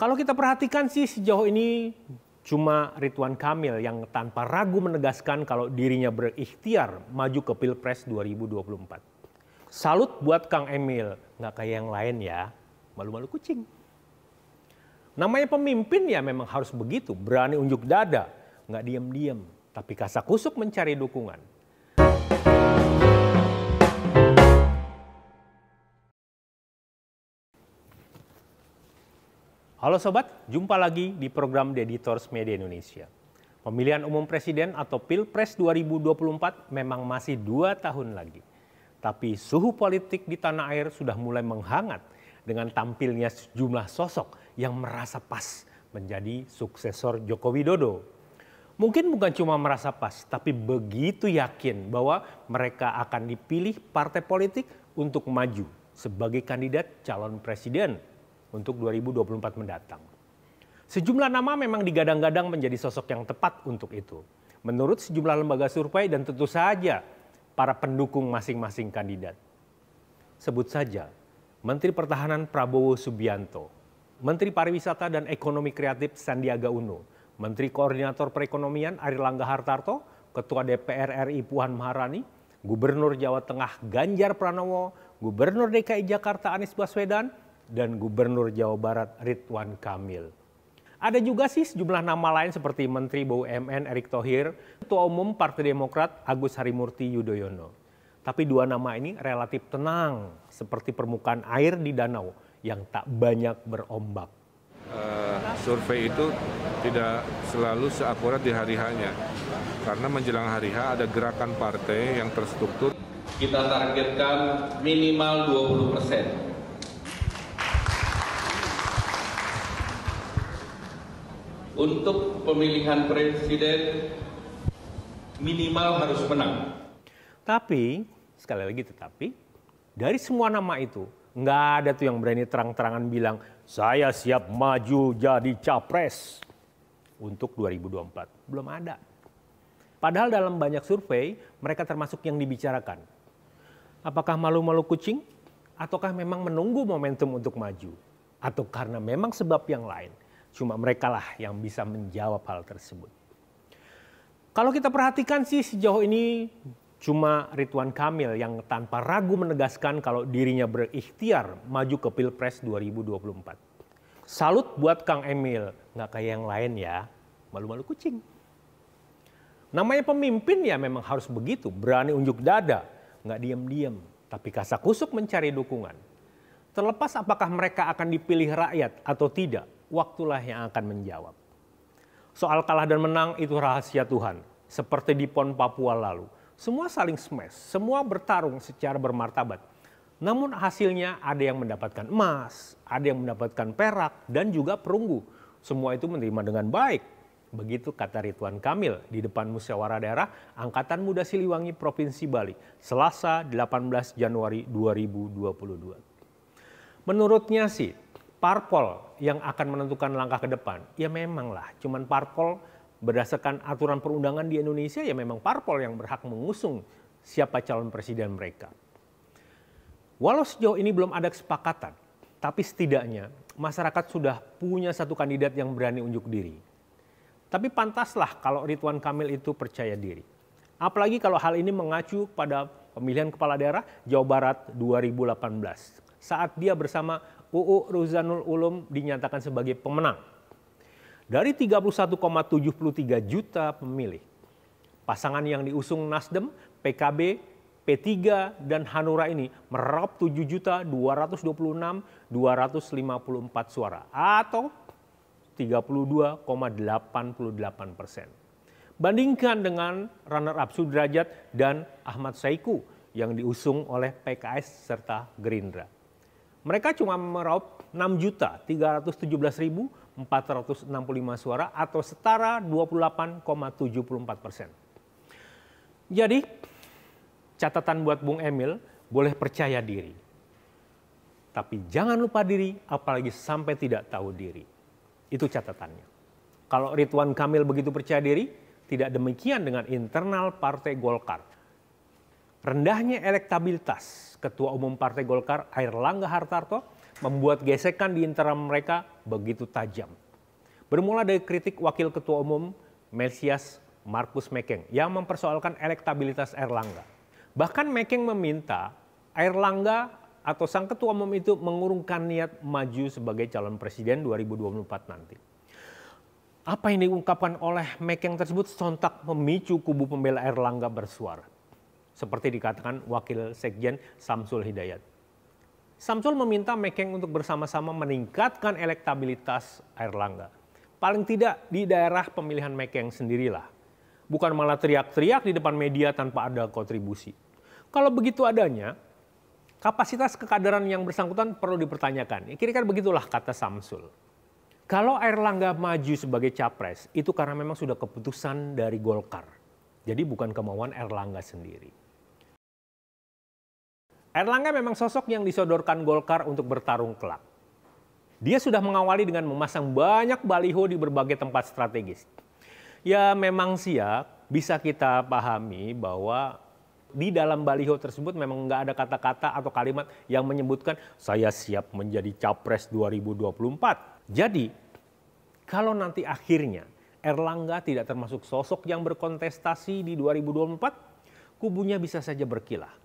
Kalau kita perhatikan sih sejauh ini cuma Ridwan Kamil yang tanpa ragu menegaskan kalau dirinya berikhtiar maju ke Pilpres 2024. Salut buat Kang Emil, nggak kayak yang lain ya, malu-malu kucing. Namanya pemimpin ya memang harus begitu, berani unjuk dada, nggak diem-diem tapi kasak kusuk mencari dukungan. Halo Sobat, jumpa lagi di program The Editors Media Indonesia. Pemilihan umum presiden atau Pilpres 2024 memang masih dua tahun lagi. Tapi suhu politik di tanah air sudah mulai menghangat dengan tampilnya sejumlah sosok yang merasa pas menjadi suksesor Joko Widodo. Mungkin bukan cuma merasa pas, tapi begitu yakin bahwa mereka akan dipilih partai politik untuk maju sebagai kandidat calon presiden untuk 2024 mendatang. Sejumlah nama memang digadang-gadang menjadi sosok yang tepat untuk itu. Menurut sejumlah lembaga survei dan tentu saja para pendukung masing-masing kandidat. Sebut saja Menteri Pertahanan Prabowo Subianto, Menteri Pariwisata dan Ekonomi Kreatif Sandiaga Uno, Menteri Koordinator Perekonomian Ari Hartarto, Ketua DPR RI Puan Maharani, Gubernur Jawa Tengah Ganjar Pranowo, Gubernur DKI Jakarta Anies Baswedan, dan Gubernur Jawa Barat Ridwan Kamil. Ada juga sih sejumlah nama lain seperti Menteri BUMN Erick Thohir, Ketua Umum Partai Demokrat Agus Harimurti Yudhoyono. Tapi dua nama ini relatif tenang, seperti permukaan air di danau yang tak banyak berombak. Uh, survei itu tidak selalu seakurat di hari hanya, karena menjelang hari H ada gerakan partai yang terstruktur. Kita targetkan minimal 20 persen untuk pemilihan presiden minimal harus menang. Tapi sekali lagi tetapi dari semua nama itu nggak ada tuh yang berani terang-terangan bilang saya siap maju jadi capres untuk 2024. Belum ada. Padahal dalam banyak survei mereka termasuk yang dibicarakan. Apakah malu-malu kucing ataukah memang menunggu momentum untuk maju atau karena memang sebab yang lain? Cuma mereka lah yang bisa menjawab hal tersebut. Kalau kita perhatikan sih sejauh ini cuma Ridwan Kamil yang tanpa ragu menegaskan kalau dirinya berikhtiar maju ke Pilpres 2024. Salut buat Kang Emil, nggak kayak yang lain ya, malu-malu kucing. Namanya pemimpin ya memang harus begitu, berani unjuk dada, nggak diem-diem, tapi kasak kusuk mencari dukungan. Terlepas apakah mereka akan dipilih rakyat atau tidak, waktulah yang akan menjawab. Soal kalah dan menang itu rahasia Tuhan, seperti di PON Papua lalu. Semua saling smash, semua bertarung secara bermartabat. Namun hasilnya ada yang mendapatkan emas, ada yang mendapatkan perak, dan juga perunggu. Semua itu menerima dengan baik. Begitu kata Rituan Kamil di depan Musyawarah Daerah Angkatan Muda Siliwangi Provinsi Bali, Selasa 18 Januari 2022. Menurutnya sih, parpol yang akan menentukan langkah ke depan, ya memanglah cuman parpol berdasarkan aturan perundangan di Indonesia ya memang parpol yang berhak mengusung siapa calon presiden mereka. Walau sejauh ini belum ada kesepakatan, tapi setidaknya masyarakat sudah punya satu kandidat yang berani unjuk diri. Tapi pantaslah kalau Ridwan Kamil itu percaya diri. Apalagi kalau hal ini mengacu pada pemilihan kepala daerah Jawa Barat 2018 saat dia bersama UU Ruzanul Ulum dinyatakan sebagai pemenang. Dari 31,73 juta pemilih, pasangan yang diusung Nasdem, PKB, P3 dan Hanura ini meraup 7 juta 226 254 suara atau 32,88 persen. Bandingkan dengan runner-up Sudrajat dan Ahmad Saiku yang diusung oleh PKS serta Gerindra. Mereka cuma meraup 6 juta 317.465 suara atau setara 28,74 persen. Jadi catatan buat Bung Emil boleh percaya diri. Tapi jangan lupa diri apalagi sampai tidak tahu diri. Itu catatannya. Kalau Ridwan Kamil begitu percaya diri, tidak demikian dengan internal Partai Golkar. Rendahnya elektabilitas Ketua Umum Partai Golkar Air Langga Hartarto membuat gesekan di antara mereka begitu tajam. Bermula dari kritik Wakil Ketua Umum Melsias Markus Mekeng yang mempersoalkan elektabilitas Air Langga. Bahkan Mekeng meminta Air Langga atau sang ketua umum itu mengurungkan niat maju sebagai calon presiden 2024 nanti. Apa yang diungkapkan oleh Mekeng tersebut sontak memicu kubu pembela Erlangga bersuara seperti dikatakan Wakil Sekjen Samsul Hidayat. Samsul meminta Mekeng untuk bersama-sama meningkatkan elektabilitas Erlangga. Paling tidak di daerah pemilihan Mekeng sendirilah. Bukan malah teriak-teriak di depan media tanpa ada kontribusi. Kalau begitu adanya, kapasitas kekaderan yang bersangkutan perlu dipertanyakan. Ya, kira-kira begitulah kata Samsul. Kalau Erlangga maju sebagai capres, itu karena memang sudah keputusan dari Golkar. Jadi bukan kemauan Erlangga sendiri. Erlangga memang sosok yang disodorkan Golkar untuk bertarung kelak. Dia sudah mengawali dengan memasang banyak baliho di berbagai tempat strategis. Ya memang sih ya, bisa kita pahami bahwa di dalam baliho tersebut memang nggak ada kata-kata atau kalimat yang menyebutkan saya siap menjadi capres 2024. Jadi, kalau nanti akhirnya Erlangga tidak termasuk sosok yang berkontestasi di 2024, kubunya bisa saja berkilah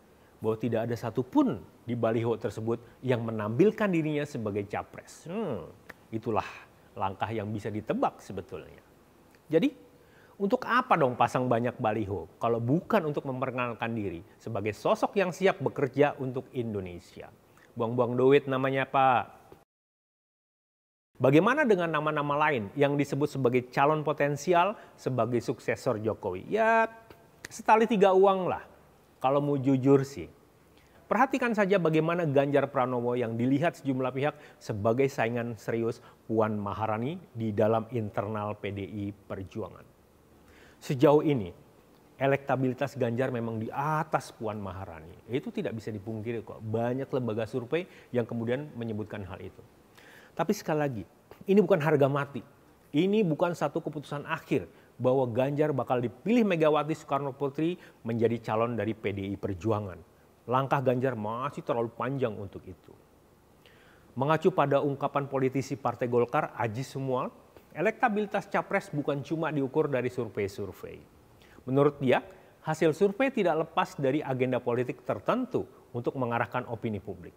bahwa tidak ada satupun di baliho tersebut yang menampilkan dirinya sebagai capres. Hmm, itulah langkah yang bisa ditebak sebetulnya. Jadi, untuk apa dong pasang banyak baliho kalau bukan untuk memperkenalkan diri sebagai sosok yang siap bekerja untuk Indonesia? Buang-buang duit namanya, Pak. Bagaimana dengan nama-nama lain yang disebut sebagai calon potensial sebagai suksesor Jokowi? Ya, setali tiga uang lah. Kalau mau jujur sih, Perhatikan saja bagaimana Ganjar Pranowo yang dilihat sejumlah pihak sebagai saingan serius Puan Maharani di dalam internal PDI Perjuangan. Sejauh ini, elektabilitas Ganjar memang di atas Puan Maharani. Itu tidak bisa dipungkiri kok. Banyak lembaga survei yang kemudian menyebutkan hal itu. Tapi sekali lagi, ini bukan harga mati. Ini bukan satu keputusan akhir bahwa Ganjar bakal dipilih Megawati Soekarno Putri menjadi calon dari PDI Perjuangan Langkah Ganjar masih terlalu panjang untuk itu. Mengacu pada ungkapan politisi Partai Golkar, Aji semua, elektabilitas capres bukan cuma diukur dari survei-survei. Menurut dia, hasil survei tidak lepas dari agenda politik tertentu untuk mengarahkan opini publik.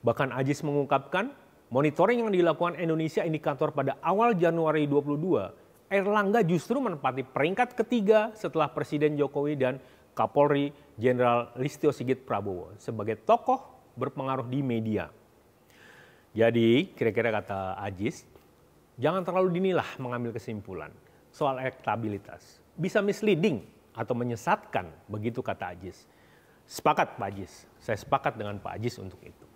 Bahkan Ajis mengungkapkan, monitoring yang dilakukan Indonesia indikator pada awal Januari 22, Erlangga justru menempati peringkat ketiga setelah Presiden Jokowi dan Kapolri Jenderal Listio Sigit Prabowo sebagai tokoh berpengaruh di media. Jadi kira-kira kata Ajis, jangan terlalu dinilah mengambil kesimpulan soal elektabilitas. Bisa misleading atau menyesatkan, begitu kata Ajis. Sepakat Pak Ajis, saya sepakat dengan Pak Ajis untuk itu.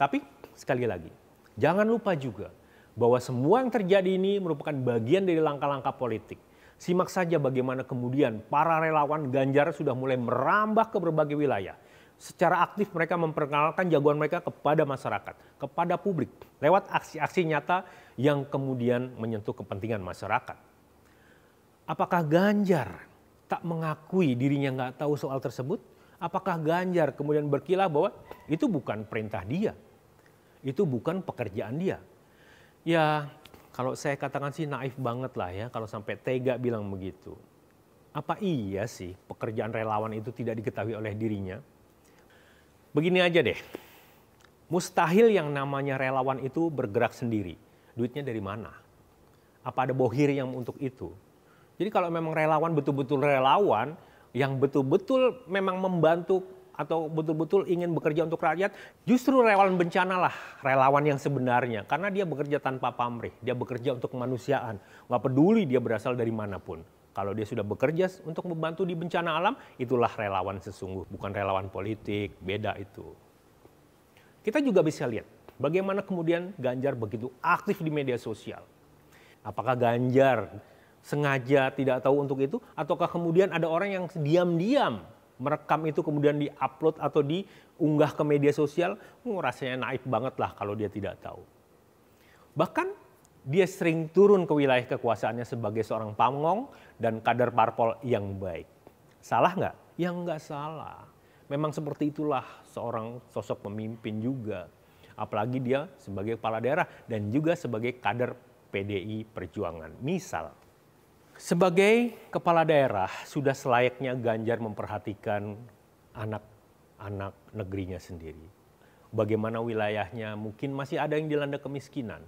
Tapi sekali lagi, jangan lupa juga bahwa semua yang terjadi ini merupakan bagian dari langkah-langkah politik Simak saja bagaimana kemudian para relawan Ganjar sudah mulai merambah ke berbagai wilayah. Secara aktif mereka memperkenalkan jagoan mereka kepada masyarakat, kepada publik, lewat aksi-aksi nyata yang kemudian menyentuh kepentingan masyarakat. Apakah Ganjar tak mengakui dirinya nggak tahu soal tersebut? Apakah Ganjar kemudian berkilah bahwa itu bukan perintah dia? Itu bukan pekerjaan dia? Ya, kalau saya katakan sih naif banget lah ya kalau sampai tega bilang begitu. Apa iya sih pekerjaan relawan itu tidak diketahui oleh dirinya? Begini aja deh. Mustahil yang namanya relawan itu bergerak sendiri. Duitnya dari mana? Apa ada bohir yang untuk itu? Jadi kalau memang relawan betul-betul relawan yang betul-betul memang membantu atau betul-betul ingin bekerja untuk rakyat, justru relawan bencana lah relawan yang sebenarnya. Karena dia bekerja tanpa pamrih, dia bekerja untuk kemanusiaan. Nggak peduli dia berasal dari manapun. Kalau dia sudah bekerja untuk membantu di bencana alam, itulah relawan sesungguh, bukan relawan politik, beda itu. Kita juga bisa lihat bagaimana kemudian Ganjar begitu aktif di media sosial. Apakah Ganjar sengaja tidak tahu untuk itu ataukah kemudian ada orang yang diam-diam merekam itu kemudian diupload atau diunggah ke media sosial, oh, rasanya naik banget lah kalau dia tidak tahu. Bahkan dia sering turun ke wilayah kekuasaannya sebagai seorang pamong dan kader parpol yang baik. Salah nggak? Ya nggak salah. Memang seperti itulah seorang sosok pemimpin juga. Apalagi dia sebagai kepala daerah dan juga sebagai kader PDI Perjuangan. Misal, sebagai kepala daerah, sudah selayaknya Ganjar memperhatikan anak-anak negerinya sendiri. Bagaimana wilayahnya, mungkin masih ada yang dilanda kemiskinan.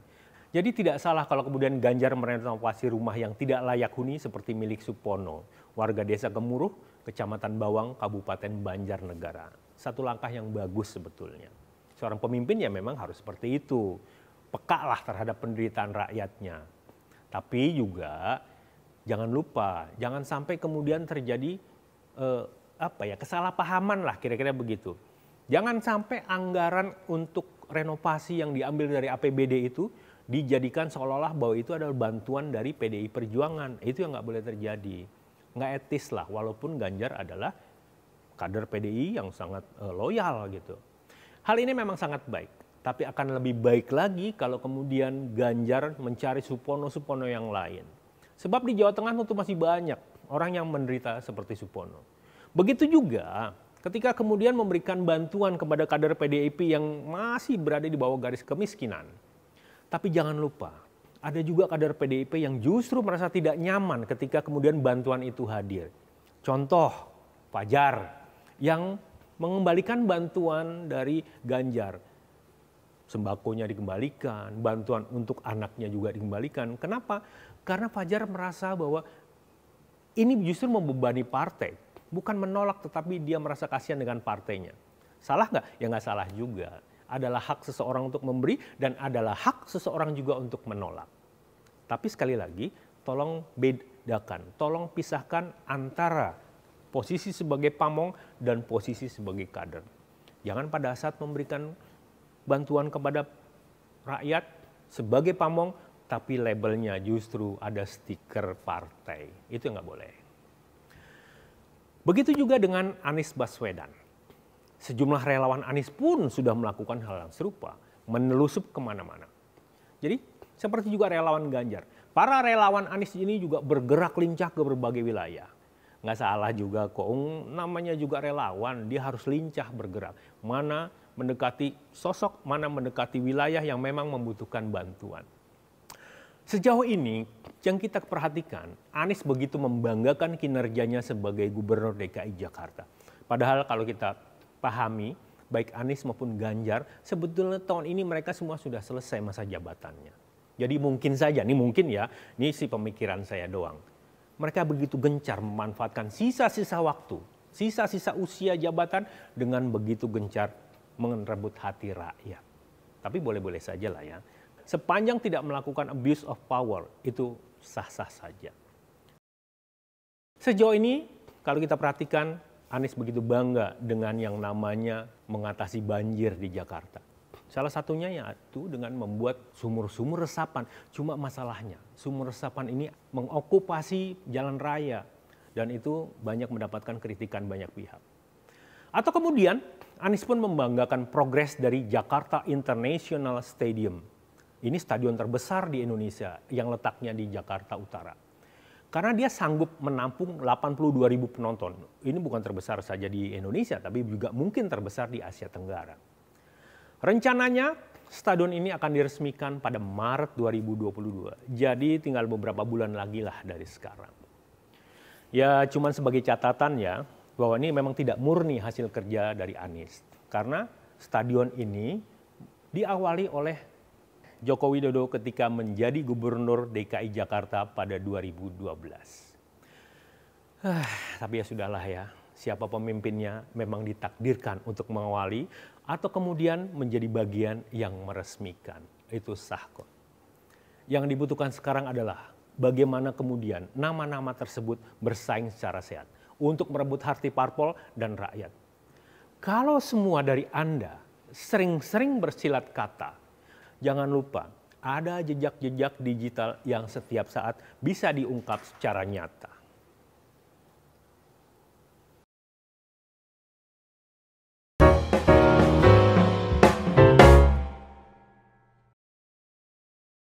Jadi tidak salah kalau kemudian Ganjar merenovasi rumah yang tidak layak huni seperti milik Supono, warga desa Gemuruh, Kecamatan Bawang, Kabupaten Banjarnegara. Satu langkah yang bagus sebetulnya. Seorang pemimpin ya memang harus seperti itu. Pekalah terhadap penderitaan rakyatnya. Tapi juga jangan lupa, jangan sampai kemudian terjadi eh, apa ya kesalahpahaman lah kira-kira begitu. Jangan sampai anggaran untuk renovasi yang diambil dari APBD itu dijadikan seolah-olah bahwa itu adalah bantuan dari PDI Perjuangan. Itu yang nggak boleh terjadi. Nggak etis lah, walaupun Ganjar adalah kader PDI yang sangat eh, loyal gitu. Hal ini memang sangat baik. Tapi akan lebih baik lagi kalau kemudian Ganjar mencari Supono-Supono yang lain Sebab di Jawa Tengah tentu masih banyak orang yang menderita seperti Supono. Begitu juga ketika kemudian memberikan bantuan kepada kader PDIP yang masih berada di bawah garis kemiskinan. Tapi jangan lupa, ada juga kader PDIP yang justru merasa tidak nyaman ketika kemudian bantuan itu hadir. Contoh, Fajar yang mengembalikan bantuan dari Ganjar Sembakonya dikembalikan, bantuan untuk anaknya juga dikembalikan. Kenapa? Karena Fajar merasa bahwa ini justru membebani partai. Bukan menolak tetapi dia merasa kasihan dengan partainya. Salah nggak? Ya nggak salah juga. Adalah hak seseorang untuk memberi dan adalah hak seseorang juga untuk menolak. Tapi sekali lagi, tolong bedakan, tolong pisahkan antara posisi sebagai pamong dan posisi sebagai kader. Jangan pada saat memberikan bantuan kepada rakyat sebagai pamong, tapi labelnya justru ada stiker partai. Itu nggak boleh. Begitu juga dengan Anies Baswedan. Sejumlah relawan Anies pun sudah melakukan hal yang serupa, menelusup kemana-mana. Jadi seperti juga relawan Ganjar, para relawan Anies ini juga bergerak lincah ke berbagai wilayah. Nggak salah juga kok, namanya juga relawan, dia harus lincah bergerak. Mana mendekati sosok mana mendekati wilayah yang memang membutuhkan bantuan. Sejauh ini yang kita perhatikan, Anies begitu membanggakan kinerjanya sebagai Gubernur DKI Jakarta. Padahal kalau kita pahami, baik Anies maupun Ganjar, sebetulnya tahun ini mereka semua sudah selesai masa jabatannya. Jadi mungkin saja, ini mungkin ya, ini si pemikiran saya doang. Mereka begitu gencar memanfaatkan sisa-sisa waktu, sisa-sisa usia jabatan dengan begitu gencar merebut hati rakyat. Tapi boleh-boleh saja lah ya. Sepanjang tidak melakukan abuse of power, itu sah-sah saja. Sejauh ini, kalau kita perhatikan, Anies begitu bangga dengan yang namanya mengatasi banjir di Jakarta. Salah satunya yaitu dengan membuat sumur-sumur resapan. Cuma masalahnya, sumur resapan ini mengokupasi jalan raya dan itu banyak mendapatkan kritikan banyak pihak. Atau kemudian Anies pun membanggakan progres dari Jakarta International Stadium. Ini stadion terbesar di Indonesia yang letaknya di Jakarta Utara. Karena dia sanggup menampung 82 ribu penonton. Ini bukan terbesar saja di Indonesia, tapi juga mungkin terbesar di Asia Tenggara. Rencananya stadion ini akan diresmikan pada Maret 2022. Jadi tinggal beberapa bulan lagi lah dari sekarang. Ya cuman sebagai catatan ya, bahwa ini memang tidak murni hasil kerja dari Anies. Karena stadion ini diawali oleh Joko Widodo ketika menjadi gubernur DKI Jakarta pada 2012. Ah, tapi ya sudahlah ya, siapa pemimpinnya memang ditakdirkan untuk mengawali atau kemudian menjadi bagian yang meresmikan. Itu sah kok. Yang dibutuhkan sekarang adalah bagaimana kemudian nama-nama tersebut bersaing secara sehat untuk merebut hati parpol dan rakyat. Kalau semua dari Anda sering-sering bersilat kata, jangan lupa ada jejak-jejak digital yang setiap saat bisa diungkap secara nyata.